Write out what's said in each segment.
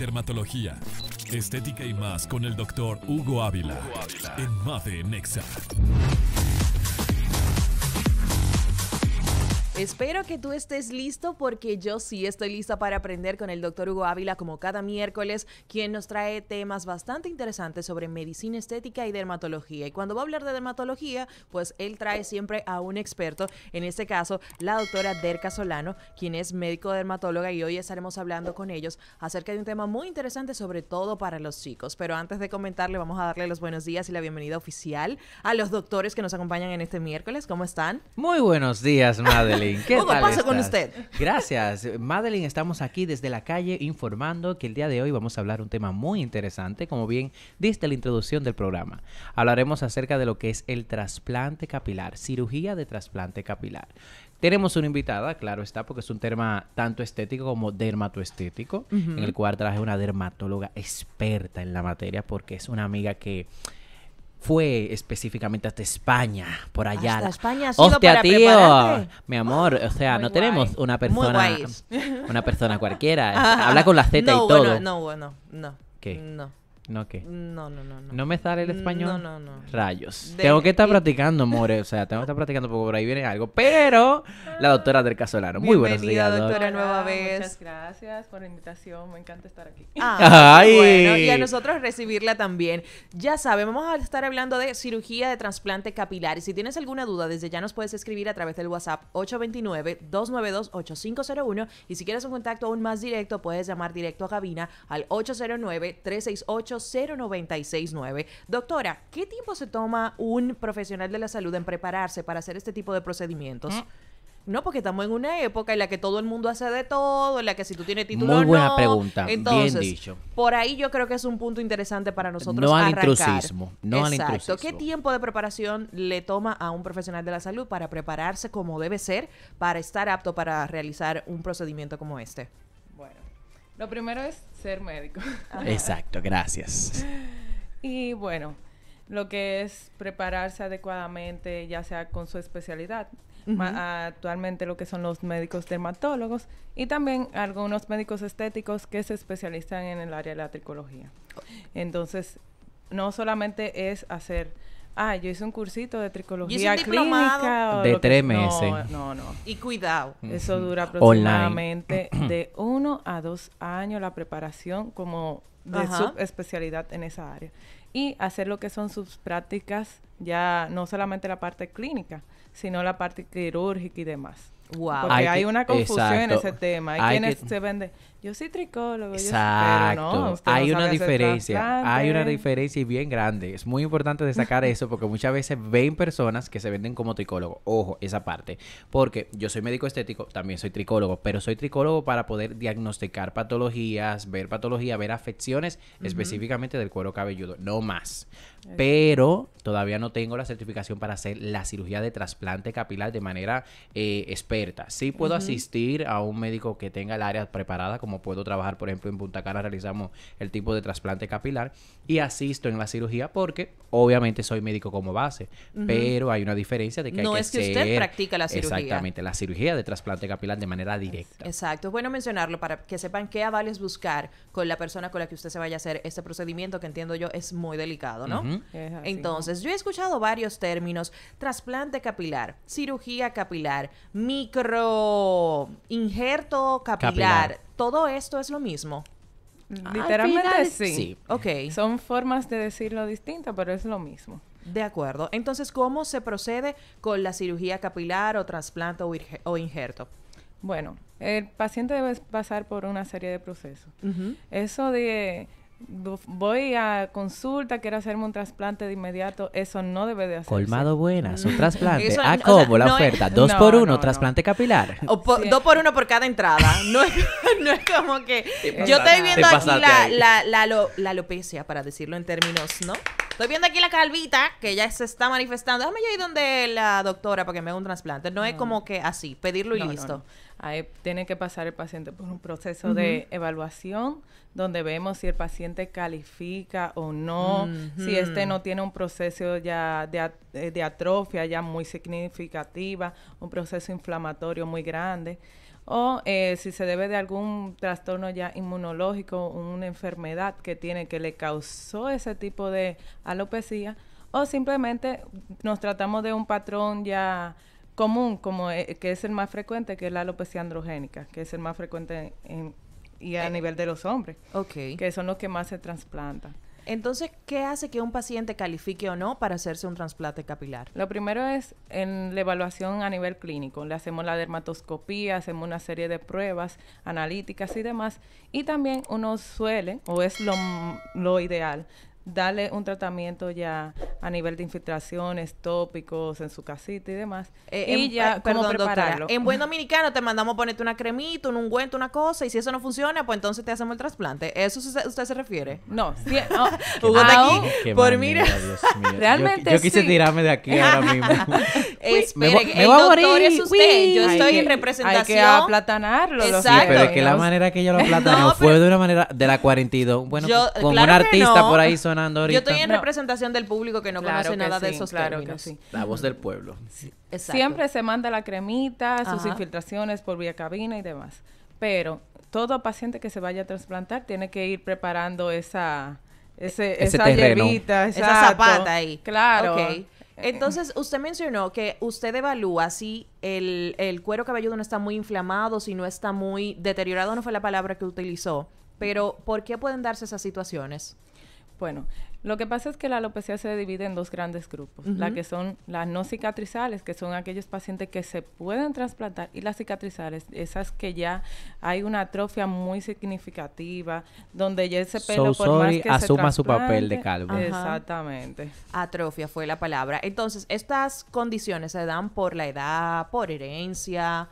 dermatología, estética y más con el doctor Hugo Ávila, en Mafe Nexa. Espero que tú estés listo porque yo sí estoy lista para aprender con el doctor Hugo Ávila como cada miércoles, quien nos trae temas bastante interesantes sobre medicina estética y dermatología. Y cuando va a hablar de dermatología, pues él trae siempre a un experto, en este caso la doctora Derka Solano, quien es médico dermatóloga y hoy estaremos hablando con ellos acerca de un tema muy interesante, sobre todo para los chicos. Pero antes de comentarle, vamos a darle los buenos días y la bienvenida oficial a los doctores que nos acompañan en este miércoles. ¿Cómo están? Muy buenos días, Madeline. ¿qué pasa con usted? Gracias. Madeline, estamos aquí desde la calle informando que el día de hoy vamos a hablar un tema muy interesante, como bien diste la introducción del programa. Hablaremos acerca de lo que es el trasplante capilar, cirugía de trasplante capilar. Tenemos una invitada, claro está, porque es un tema tanto estético como dermatoestético, en el cual traje una dermatóloga experta en la materia, porque es una amiga que fue específicamente hasta España, por allá. Hasta España Hostia, para tío, mi amor, o sea, no tenemos una persona una persona cualquiera, habla con la Z y todo. no, bueno, no. ¿Qué? No. ¿No qué? No, no, no, no. me sale el español? No, no, no. Rayos. Tengo que estar practicando, more. O sea, tengo que estar practicando poco por ahí viene algo. Pero la doctora del Casolano. Muy buenos días, doctora. nueva vez. Muchas gracias por la invitación. Me encanta estar aquí. Ah, bueno, y a nosotros recibirla también. Ya saben, vamos a estar hablando de cirugía de trasplante capilar. Y si tienes alguna duda, desde ya nos puedes escribir a través del WhatsApp 829-292-8501. Y si quieres un contacto aún más directo, puedes llamar directo a cabina al 809 368 0969. Doctora, ¿qué tiempo se toma un profesional de la salud en prepararse para hacer este tipo de procedimientos? Mm. No, porque estamos en una época en la que todo el mundo hace de todo, en la que si tú tienes título Muy buena pregunta, Entonces, bien dicho. Por ahí yo creo que es un punto interesante para nosotros No al intrusismo, no ¿Qué tiempo de preparación le toma a un profesional de la salud para prepararse como debe ser, para estar apto para realizar un procedimiento como este? Lo primero es ser médico. Exacto, gracias. Y bueno, lo que es prepararse adecuadamente, ya sea con su especialidad, actualmente lo que son los médicos dermatólogos y también algunos médicos estéticos que se especializan en el área de la tricología. Entonces, no solamente es hacer Ah, yo hice un cursito de tricología clínica. De tres meses. No, no, Y cuidado. Eso dura aproximadamente de uno a dos años la preparación como de subespecialidad en esa área. Y hacer lo que son sus prácticas, ya no solamente la parte clínica, sino la parte quirúrgica y demás. Wow. Porque hay, una confusión en ese tema. Hay, se venden. Yo soy tricólogo. Exacto. Yo, no, hay una diferencia. Hay una diferencia y bien grande. Es muy importante destacar eso porque muchas veces ven personas que se venden como tricólogo. Ojo, esa parte. Porque yo soy médico estético, también soy tricólogo, pero soy tricólogo para poder diagnosticar patologías, ver patologías ver afecciones específicamente del cuero cabelludo. No más. Pero todavía no tengo la certificación para hacer la cirugía de trasplante capilar de manera específica eh, si Sí puedo asistir a un médico que tenga el área preparada, como puedo trabajar, por ejemplo, en Punta Cana realizamos el tipo de trasplante capilar y asisto en la cirugía porque obviamente soy médico como base, pero hay una diferencia de que hay que es que usted practica la cirugía. Exactamente, la cirugía de trasplante capilar de manera directa. Exacto, es bueno mencionarlo para que sepan qué avales buscar con la persona con la que usted se vaya a hacer este procedimiento que entiendo yo es muy delicado, ¿no? Entonces, yo he escuchado varios términos, trasplante capilar, cirugía capilar, micro micro injerto capilar, todo esto es lo mismo. Literalmente sí. sí. Ok. Son formas de decirlo distintas, pero es lo mismo. De acuerdo. Entonces, ¿cómo se procede con la cirugía capilar o trasplante o, injerto? Bueno, el paciente debe pasar por una serie de procesos. Eso de voy a consulta, quiero hacerme un trasplante de inmediato, eso no debe de hacerse. Colmado buenas, un trasplante. Ah, a ¿cómo? la oferta, dos por uno, trasplante capilar. O Dos por uno por cada entrada. No es, como que... yo estoy viendo aquí la, la, la alopecia, para decirlo en términos, ¿no? Estoy viendo aquí la calvita que ya se está manifestando. Déjame yo ir donde la doctora para que me haga un trasplante. No, es como que así, pedirlo y listo. Ahí tiene que pasar el paciente por un proceso de evaluación donde vemos si el paciente califica o no, si este no tiene un proceso ya eh, de atrofia ya muy significativa, un proceso inflamatorio muy grande o eh, si se debe de algún trastorno ya inmunológico, una enfermedad que tiene que le causó ese tipo de alopecia, o simplemente nos tratamos de un patrón ya común, como eh, que es el más frecuente, que es la alopecia androgénica, que es el más frecuente y a eh. nivel de los hombres, que son los que más se trasplantan. Entonces, ¿qué hace que un paciente califique o no para hacerse un trasplante capilar? Lo primero es en la evaluación a nivel clínico. Le hacemos la dermatoscopía, hacemos una serie de pruebas analíticas y demás. Y también uno suele, o es lo, lo ideal, darle un tratamiento ya a nivel de infiltraciones, tópicos, en su casita y demás. Eh, y ya, ¿cómo perdón, prepararlo? en buen dominicano te mandamos ponerte una cremita, un ungüento, una cosa, y si eso no funciona, pues entonces te hacemos el trasplante. ¿Eso se, usted se refiere? No. Eh, aquí, ah, por mira. Realmente Yo, quise tirarme de aquí ahora mismo. Espere, me, me voy a morir. es usted. Yo estoy en representación. Hay que aplatanarlo. Exacto. pero es que la manera que yo lo aplatané fue de una manera de la 42. Bueno, como un artista por ahí son yo estoy en representación del público que no conoce nada de esos claro La voz del pueblo. Siempre se manda la cremita, sus infiltraciones por vía cabina y demás. Pero todo paciente que se vaya a trasplantar tiene que ir preparando esa ese, esa zapata ahí. Claro. Entonces, usted mencionó que usted evalúa si el, el, cuero cabelludo no está muy inflamado, si no está muy deteriorado, no fue la palabra que utilizó, pero ¿por qué pueden darse esas situaciones? Bueno, lo que pasa es que la alopecia se divide en dos grandes grupos. La que son las no cicatrizales, que son aquellos pacientes que se pueden trasplantar, y las cicatrizales, esas que ya hay una atrofia muy significativa, donde ya ese pelo por más que asuma su papel de calvo. Exactamente. Atrofia fue la palabra. Entonces, estas condiciones se dan por la edad, por herencia.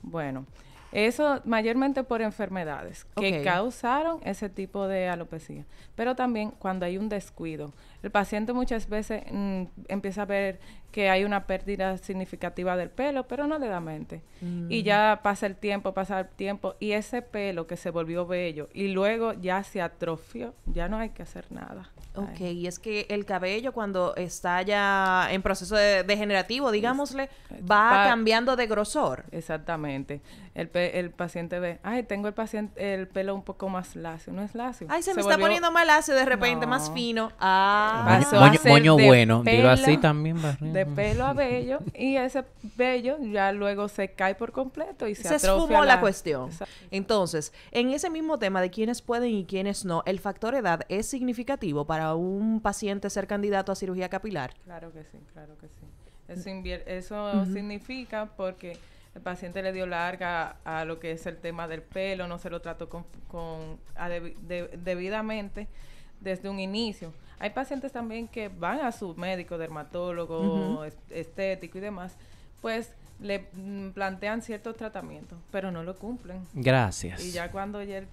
Bueno, eso mayormente por enfermedades que causaron ese tipo de alopecia. Pero también cuando hay un descuido. El paciente muchas veces mm, empieza a ver que hay una pérdida significativa del pelo, pero no le da mente. Y mm. ya pasa el tiempo, pasa el tiempo, y ese pelo que se volvió bello y luego ya se atrofió, ya no hay que hacer nada. Ok, y es que el cabello cuando está ya en proceso degenerativo, digámosle, va, cambiando de grosor. Exactamente. El, paciente ve, ay, tengo el paciente el pelo un poco más lacio, no es lacio. Ay, se, me está poniendo más lacio de repente, más fino. Ah, moño, bueno, digo así también, De pelo a vello y ese vello ya luego se cae por completo y se, se esfumó la cuestión. Entonces, en ese mismo tema de quiénes pueden y quiénes no, el factor edad es significativo para un paciente ser candidato a cirugía capilar? Claro que sí, claro que sí. Eso, mm. significa porque el paciente le dio larga a lo que es el tema del pelo, no se lo trató con, con debidamente desde un inicio. Hay pacientes también que van a su médico, dermatólogo, estético y demás, pues le mm, plantean ciertos tratamientos, pero no lo cumplen. Gracias. Y ya cuando ayer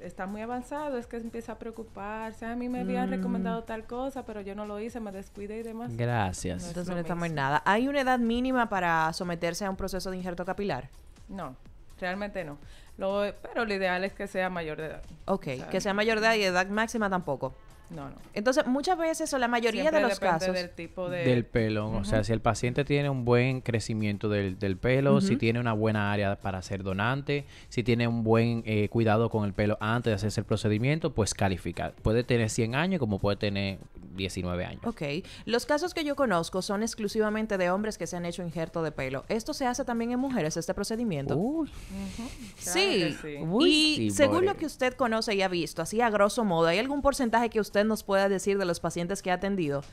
está muy avanzado, es que empieza a preocuparse. A mí me habían recomendado mm. tal cosa, pero yo no lo hice, me descuidé y demás. Gracias. Entonces no estamos en nada. ¿Hay una edad mínima para someterse a un proceso de injerto capilar? No, realmente no. Lo, pero lo ideal es que sea mayor de edad. Ok, que sea mayor de edad y edad máxima tampoco. No, no. Entonces, muchas veces o la mayoría de los casos. Del tipo Del pelo. O sea, si el paciente tiene un buen crecimiento del, del pelo, si tiene una buena área para ser donante, si tiene un buen eh, cuidado con el pelo antes de hacerse el procedimiento, pues calificar. Puede tener 100 años como puede tener 19 años. Ok. Los casos que yo conozco son exclusivamente de hombres que se han hecho injerto de pelo. ¿Esto se hace también en mujeres, este procedimiento? Sí. y según lo que usted conoce y ha visto, así a grosso modo, ¿hay algún porcentaje que usted nos pueda decir de los pacientes que ha atendido?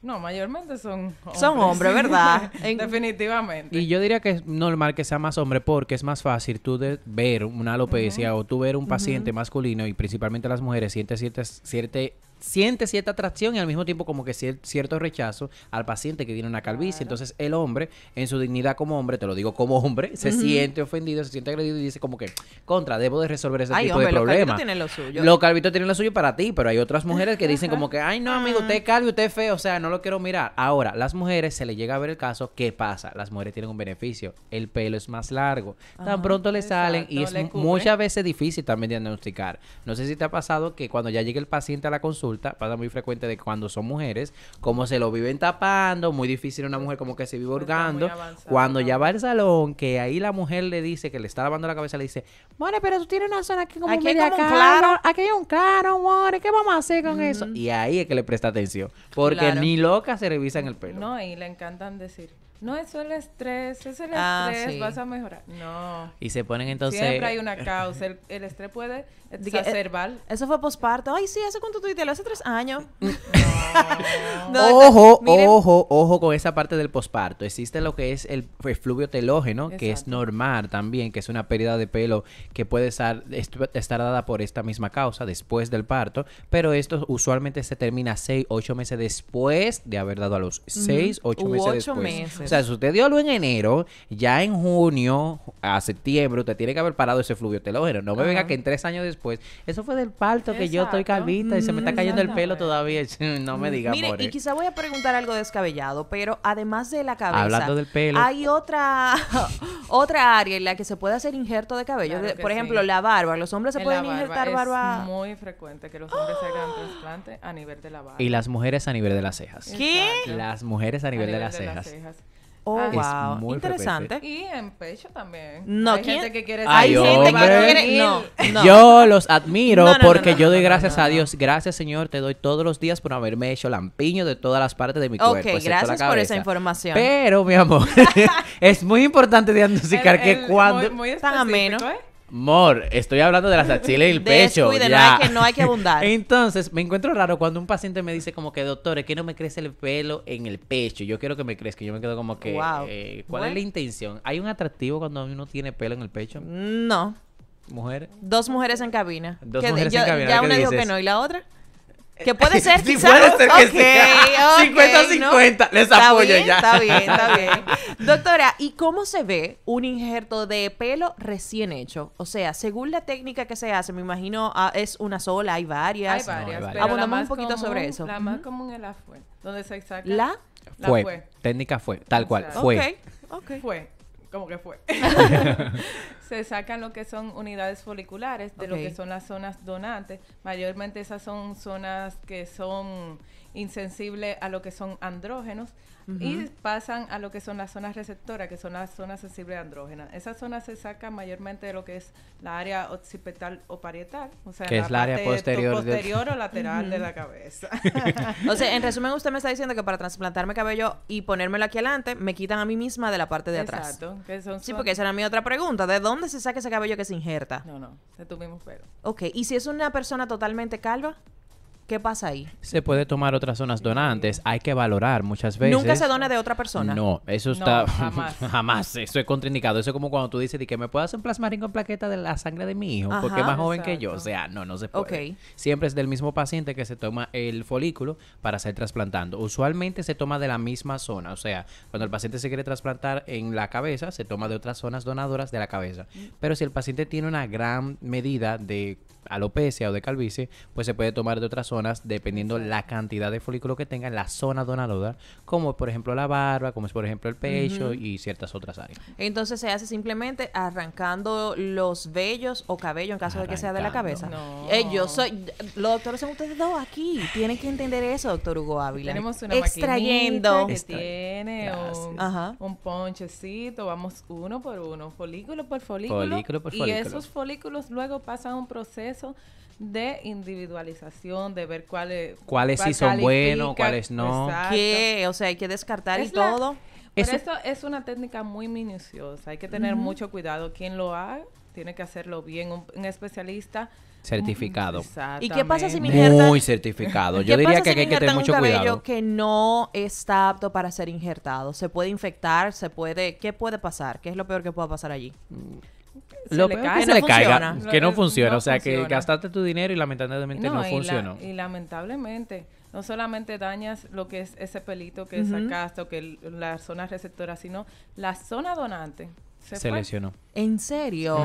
No, mayormente son hombres. Son hombres, ¿verdad? Definitivamente. Y yo diría que es normal que sea más hombre porque es más fácil tú ver una alopecia o tú ver un paciente masculino y principalmente las mujeres sientes ciertas, cierta siente cierta atracción y al mismo tiempo como que cierto rechazo al paciente que tiene una calvicie. Entonces el hombre, en su dignidad como hombre, te lo digo como hombre, se siente ofendido, se siente agredido y dice como que, contra, debo de resolver ese tipo de problema. Los calvitos tienen lo suyo. Los calvitos tienen lo suyo para ti, pero hay otras mujeres que dicen como que, ay no, amigo, usted es ah. calvo, usted es feo, o sea, no lo quiero mirar. Ahora, las mujeres se le llega a ver el caso, ¿qué pasa? Las mujeres tienen un beneficio, el pelo es más largo, tan ah, pronto le salen y es muchas veces difícil también diagnosticar. No sé si te ha pasado que cuando ya llega el paciente a la consulta, pasa muy frecuente de cuando son mujeres, como se lo viven tapando, muy difícil una mujer como que se vive hurgando. Cuando ya va al salón, que ahí la mujer le dice, que le está lavando la cabeza, le dice, More, pero tú tienes una zona como aquí claro. aquí hay un claro, More, ¿qué vamos a hacer con eso? Y ahí es que le presta atención, porque ni loca se revisan el pelo. No, y le encantan decir, no, eso es el estrés, eso es el ah, estrés, vas a mejorar. No. Y se ponen entonces... Siempre hay una causa, el, estrés puede exacerbar. Eh, eso fue posparto. Ay, sí, ¿hace cuánto tuviste? Hace tres años. ojo, ojo, ojo con esa parte del posparto. Existe lo que es el refluvio telógeno, que es normal también, que es una pérdida de pelo que puede estar, estar dada por esta misma causa después del parto, pero esto usualmente se termina seis, ocho meses después de haber dado a los seis, ocho meses después. Meses. O sea, si usted dio lo en enero, ya en junio, a septiembre, usted tiene que haber parado ese fluvio No me venga que en tres años después, eso fue del parto, que yo estoy calvita y se me está mm, cayendo el pelo todavía. no me mm. diga, Mire, y quizá voy a preguntar algo descabellado, pero además de la cabeza... Hablando del pelo. Hay otra, otra área en la que se puede hacer injerto de cabello. Por ejemplo, la barba. Los hombres se pueden injertar barba... Es muy frecuente que los hombres se hagan ¡Ah! trasplante a nivel de la barba. Y las mujeres a nivel de las cejas. ¿Qué? Las mujeres a nivel, de, las cejas. Oh, ah, wow. Muy Interesante. Y en pecho también. No, hay gente que quiere Hay que quiere no, no. Yo los admiro porque yo doy gracias a Dios. Gracias, Señor, te doy todos los días por haberme hecho lampiño de todas las partes de mi cuerpo. Ok, gracias por esa información. Pero, mi amor, es muy importante diagnosticar que cuando... Muy, muy tan ¿eh? Mor, estoy hablando de las axilas y el pecho. Descuide, No, hay que, no hay que abundar. Entonces, me encuentro raro cuando un paciente me dice como que, doctor, es que no me crece el pelo en el pecho. Yo quiero que me crezca. Yo me quedo como que, eh, ¿cuál es la intención? ¿Hay un atractivo cuando uno tiene pelo en el pecho? No. ¿Mujer? Dos mujeres en cabina. Dos mujeres en cabina. Ya una dijo que no. ¿Y la otra? Que puede ser quizás. que sea 50-50. Les apoyo ya. Está bien, está bien. Doctora, ¿y cómo se ve un injerto de pelo recién hecho? O sea, según la técnica que se hace, me imagino ah, es una sola, hay varias. Hay varias. Abundamos un poquito sobre eso. La más común es la fue, ¿Dónde se saca. La, fue. Técnica fue, tal cual, Fue. fue. Ok, fue como que fue. se sacan lo que son unidades foliculares de lo que son las zonas donantes. Mayormente esas son zonas que son insensibles a lo que son andrógenos y pasan a lo que son las zonas receptoras, que son las zonas sensibles a andrógenas. Esa zona se saca mayormente de lo que es la área occipital o parietal, o sea, la es la área posterior, o lateral de la cabeza. o sea, en resumen, usted me está diciendo que para trasplantarme cabello y ponérmelo aquí adelante, me quitan a mí misma de la parte de atrás. Exacto. sí, porque esa era mi otra pregunta. ¿De dónde se saca ese cabello que se injerta? No, no, de tu mismo pelo. Ok, ¿y si es una persona totalmente calva? ¿Qué pasa ahí? Se puede tomar otras zonas donantes. Hay que valorar muchas veces. Nunca se dona de otra persona. No, eso está. jamás. Eso es contraindicado. Eso es como cuando tú dices que me puedo hacer un plasmarín con plaqueta de la sangre de mi hijo porque es más joven que yo. O sea, no, no se puede. Siempre es del mismo paciente que se toma el folículo para ser trasplantando. Usualmente se toma de la misma zona. O sea, cuando el paciente se quiere trasplantar en la cabeza, se toma de otras zonas donadoras de la cabeza. Mm. Pero si el paciente tiene una gran medida de alopecia o de calvicie, pues se puede tomar de otras zonas dependiendo la cantidad de folículo que tenga en la zona donadora, como por ejemplo la barba, como es por ejemplo el pecho y ciertas otras áreas. Entonces se hace simplemente arrancando los vellos o cabello en caso de que sea de la cabeza. No. Eh, yo soy, los doctores son ustedes dos aquí, tienen que entender eso, doctor Hugo Ávila. Tenemos una extrayendo tiene un, ponchecito, vamos uno por uno, folículo por folículo, folículo por folículo. y esos folículos luego pasan un proceso de individualización, de ver cuáles... Cuáles si sí son buenos, cuáles no. O sea, hay que descartar y todo. esto eso, es una técnica muy minuciosa. Hay que tener mucho cuidado. Quien lo haga tiene que hacerlo bien. Un, especialista... Certificado. ¿Y qué pasa si mi injertan? Muy certificado. Yo diría que hay que tener mucho cuidado. que no está apto para ser injertado? ¿Se puede infectar? ¿Se puede...? ¿Qué puede pasar? ¿Qué es lo peor que pueda pasar allí? Mm lo que se le caiga, que no funciona. o sea, que gastaste tu dinero y lamentablemente no, funcionó. y lamentablemente, no solamente dañas lo que es ese pelito que sacaste o que la zona receptora, sino la zona donante. se lesionó. ¿En serio?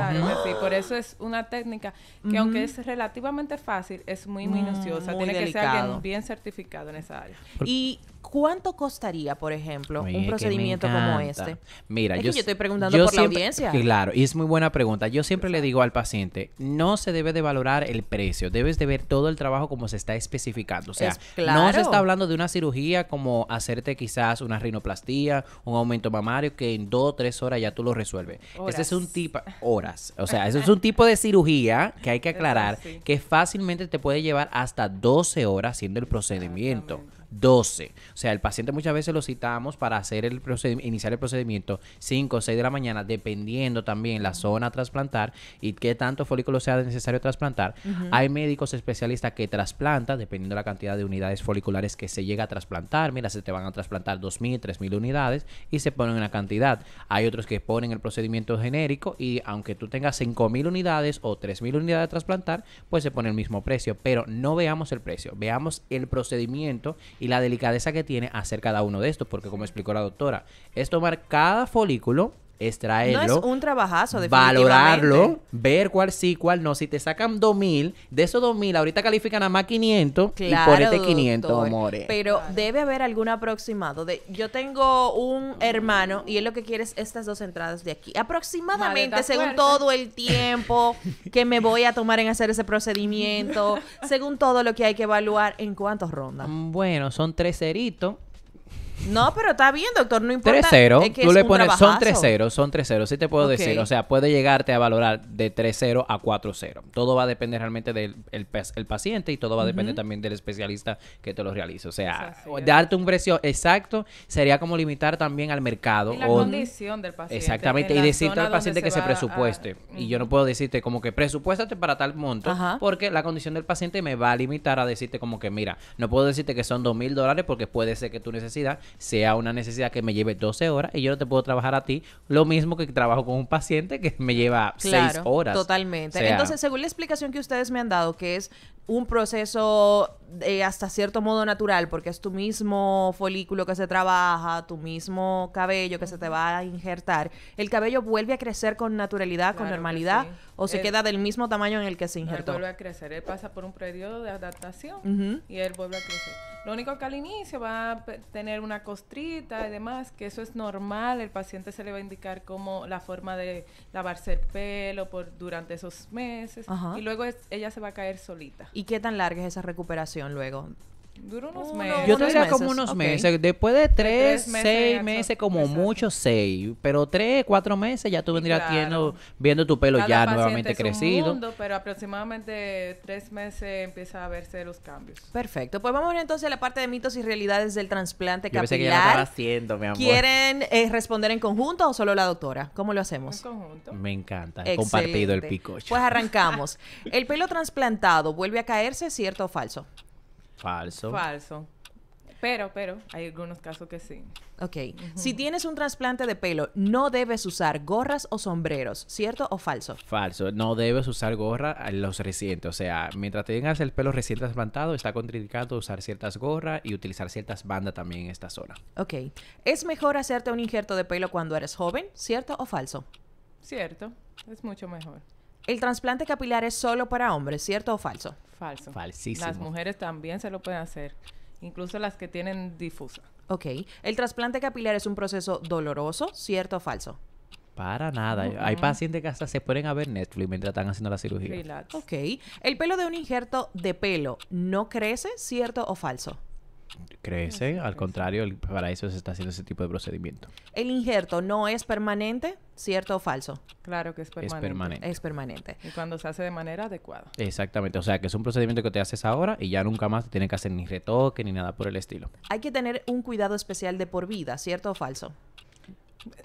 Por eso es una técnica que, aunque es relativamente fácil, es muy mm, minuciosa. Tiene que ser bien certificado en esa área. ¿Y cuánto costaría, por ejemplo, un procedimiento como este? Mira, yo, estoy preguntando por la audiencia. Claro, y es muy buena pregunta. Yo siempre le digo al paciente, no se debe de valorar el precio, debes de ver todo el trabajo como se está especificando. O sea, no se está hablando de una cirugía como hacerte quizás una rinoplastía, un aumento mamario, que en dos o tres horas ya tú lo resuelves. Este es un tipo... Horas. O sea, eso es un tipo de cirugía que hay que aclarar, que fácilmente te puede llevar hasta 12 horas haciendo el procedimiento. 12. O sea, el paciente muchas veces lo citamos para hacer el iniciar el procedimiento 5 o 6 de la mañana, dependiendo también la zona a trasplantar y qué tanto folículo sea necesario trasplantar. Hay médicos especialistas que trasplantan, dependiendo la cantidad de unidades foliculares que se llega a trasplantar. Mira, se te van a trasplantar 2.000, 3.000 unidades y se ponen una cantidad. Hay otros que ponen el procedimiento genérico y aunque tú tengas 5.000 unidades o 3.000 unidades a trasplantar, pues se pone el mismo precio. Pero no veamos el precio, veamos el procedimiento y la delicadeza que tiene hacer cada uno de estos, porque como explicó la doctora, es tomar cada folículo extraerlo. No es un trabajazo, Valorarlo, ver cuál sí, cuál no. Si te sacan 2000, de esos 2000, ahorita califican a más 500 claro, y ponete 500, amores. Pero debe haber algún aproximado. De, yo tengo un hermano y él lo que quiere es estas dos entradas de aquí. Aproximadamente, según todo el tiempo que me voy a tomar en hacer ese procedimiento, según todo lo que hay que evaluar, ¿en cuántos rondas? Bueno, son tres ceritos no, pero está bien, doctor, no importa. 3-0. tú le pones, son 3-0, son 3-0, sí te puedo decir. O sea, puede llegarte a valorar de 3-0 a 4-0. Todo va a depender realmente del el, paciente y todo va a depender también del especialista que te lo realice. O sea, darte un precio exacto sería como limitar también al mercado. la condición del paciente. Exactamente, y decirte al paciente que se, presupueste. Ah, y yo no puedo decirte como que presupuéstate para tal monto, porque la condición del paciente me va a limitar a decirte como que, mira, no puedo decirte que son 2 mil dólares porque puede ser que tu necesidad sea una necesidad que me lleve 12 horas y yo no te puedo trabajar a ti lo mismo que trabajo con un paciente que me lleva 6 horas. Totalmente. Entonces, según la explicación que ustedes me han dado, que es un proceso de eh, hasta cierto modo natural, porque es tu mismo folículo que se trabaja, tu mismo cabello que se te va a injertar, el cabello vuelve a crecer con naturalidad, con normalidad, o se queda del mismo tamaño en el que se injertó. vuelve a crecer, él pasa por un periodo de adaptación y él vuelve a crecer. Lo único que al inicio va a tener una costrita y demás, que eso es normal, el paciente se le va a indicar como la forma de lavarse el pelo por durante esos meses y luego ella se va a caer solita. ¿Y qué tan larga es esa recuperación luego? Duró unos meses. Yo te diría como unos meses. Después de tres, meses, seis meses, como mucho seis. Pero tres, cuatro meses ya tú vendrías viendo tu pelo ya nuevamente crecido. pero aproximadamente tres meses empieza a verse los cambios. Perfecto. Pues vamos a ver entonces a la parte de mitos y realidades del trasplante capilar. pensé que ya haciendo, mi amor. ¿Quieren eh, responder en conjunto o solo la doctora? ¿Cómo lo hacemos? En conjunto. Me encanta. he Compartido el picocho. Pues arrancamos. ¿El pelo trasplantado vuelve a caerse, cierto o falso? Falso. Falso. Pero, pero, hay algunos casos que sí. Ok. Si tienes un trasplante de pelo, no debes usar gorras o sombreros, ¿cierto o falso? Falso. No debes usar gorra a los recientes. O sea, mientras tengas el pelo recién trasplantado, está contraindicado usar ciertas gorras y utilizar ciertas bandas también en esta zona. Ok. ¿Es mejor hacerte un injerto de pelo cuando eres joven, ¿cierto o falso? Cierto. Es mucho mejor. El trasplante capilar es solo para hombres, ¿cierto o falso? Falso. Falsísimo. Las mujeres también se lo pueden hacer, incluso las que tienen difusa. Ok. El trasplante capilar es un proceso doloroso, ¿cierto o falso? Para nada. Hay pacientes que hasta se pueden a ver Netflix mientras están haciendo la cirugía. Ok. El pelo de un injerto de pelo no crece, ¿cierto o falso? crece, al contrario, para eso se está haciendo ese tipo de procedimiento. El injerto no es permanente, ¿cierto o falso? Claro que es permanente. Es permanente. Es permanente. Y cuando se hace de manera adecuada. Exactamente, o sea que es un procedimiento que te haces ahora y ya nunca más te tienen que hacer ni retoque ni nada por el estilo. Hay que tener un cuidado especial de por vida, ¿cierto o falso?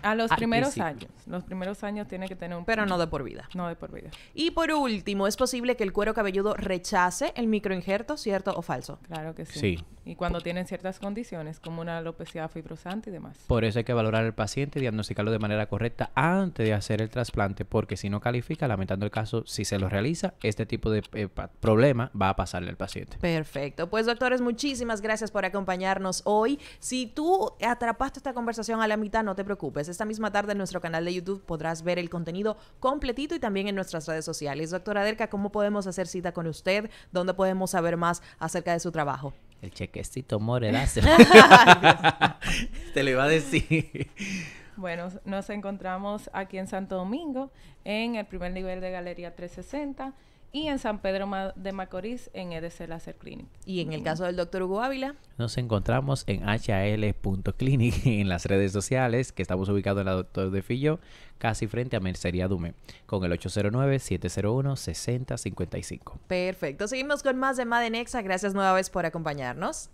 A los primeros años. Los primeros años tiene que tener un... Pero no de por vida. No de por vida. Y por último, ¿es posible que el cuero cabelludo rechace el microinjerto, cierto o falso? Claro que sí. Sí. Y cuando tienen ciertas condiciones, como una alopecia fibrosante y demás. Por eso hay que valorar al paciente y diagnosticarlo de manera correcta antes de hacer el trasplante, porque si no califica, lamentando el caso, si se lo realiza, este tipo de eh, problema va a pasarle al paciente. Perfecto. Pues doctores, muchísimas gracias por acompañarnos hoy. Si tú atrapaste esta conversación a la mitad, no te preocupes esta misma tarde en nuestro canal de YouTube podrás ver el contenido completito y también en nuestras redes sociales. Doctora Derka ¿cómo podemos hacer cita con usted? ¿Dónde podemos saber más acerca de su trabajo? El chequecito morenazo. Te lo iba a decir. Bueno, nos encontramos aquí en Santo Domingo, en el primer nivel de Galería 360 y en San Pedro de Macorís en EDC Laser Clinic. Y en el caso del doctor Hugo Ávila. Nos encontramos en hal.clinic en las redes sociales, que estamos ubicados en la Doctor de Fillo, casi frente a Mercería Dume, con el 809-701-6055. Perfecto, seguimos con más de Madenexa. Gracias nueva vez por acompañarnos.